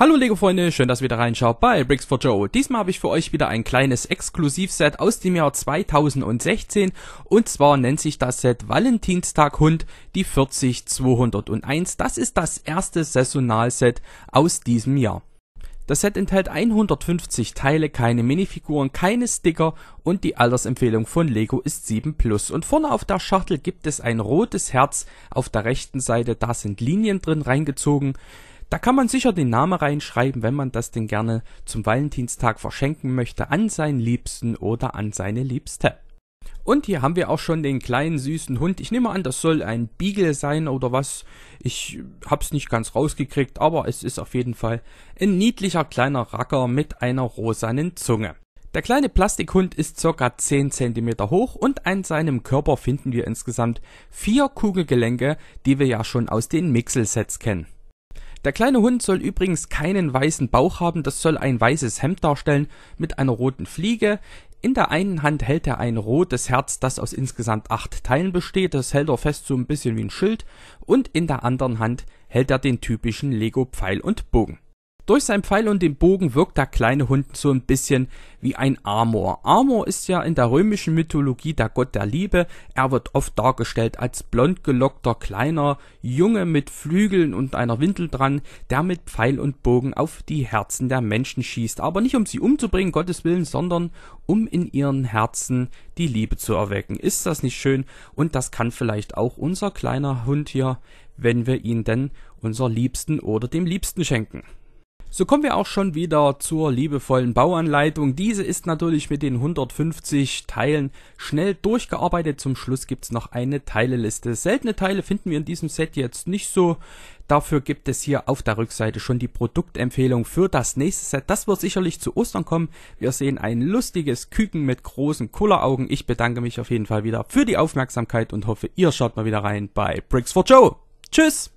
Hallo Lego-Freunde, schön, dass ihr wieder reinschaut bei Bricks for Joe. Diesmal habe ich für euch wieder ein kleines Exklusivset aus dem Jahr 2016 und zwar nennt sich das Set Valentinstag Hund die 40201. Das ist das erste Saisonalset aus diesem Jahr. Das Set enthält 150 Teile, keine Minifiguren, keine Sticker und die Altersempfehlung von Lego ist 7 Plus. Und vorne auf der Schachtel gibt es ein rotes Herz, auf der rechten Seite da sind Linien drin reingezogen. Da kann man sicher den Namen reinschreiben, wenn man das denn gerne zum Valentinstag verschenken möchte, an seinen Liebsten oder an seine Liebste. Und hier haben wir auch schon den kleinen süßen Hund. Ich nehme an, das soll ein Beagle sein oder was. Ich hab's nicht ganz rausgekriegt, aber es ist auf jeden Fall ein niedlicher kleiner Racker mit einer rosanen Zunge. Der kleine Plastikhund ist ca. 10 cm hoch und an seinem Körper finden wir insgesamt vier Kugelgelenke, die wir ja schon aus den Mixel-Sets kennen. Der kleine Hund soll übrigens keinen weißen Bauch haben, das soll ein weißes Hemd darstellen mit einer roten Fliege. In der einen Hand hält er ein rotes Herz, das aus insgesamt acht Teilen besteht, das hält er fest so ein bisschen wie ein Schild, und in der anderen Hand hält er den typischen Lego Pfeil und Bogen. Durch seinen Pfeil und den Bogen wirkt der kleine Hund so ein bisschen wie ein Amor. Amor ist ja in der römischen Mythologie der Gott der Liebe. Er wird oft dargestellt als blond gelockter kleiner Junge mit Flügeln und einer Windel dran, der mit Pfeil und Bogen auf die Herzen der Menschen schießt. Aber nicht um sie umzubringen, Gottes Willen, sondern um in ihren Herzen die Liebe zu erwecken. Ist das nicht schön? Und das kann vielleicht auch unser kleiner Hund hier, wenn wir ihn denn unser Liebsten oder dem Liebsten schenken. So kommen wir auch schon wieder zur liebevollen Bauanleitung. Diese ist natürlich mit den 150 Teilen schnell durchgearbeitet. Zum Schluss gibt's noch eine Teileliste. Seltene Teile finden wir in diesem Set jetzt nicht so. Dafür gibt es hier auf der Rückseite schon die Produktempfehlung für das nächste Set. Das wird sicherlich zu Ostern kommen. Wir sehen ein lustiges Küken mit großen Kulleraugen. Ich bedanke mich auf jeden Fall wieder für die Aufmerksamkeit und hoffe, ihr schaut mal wieder rein bei Bricks for Joe. Tschüss!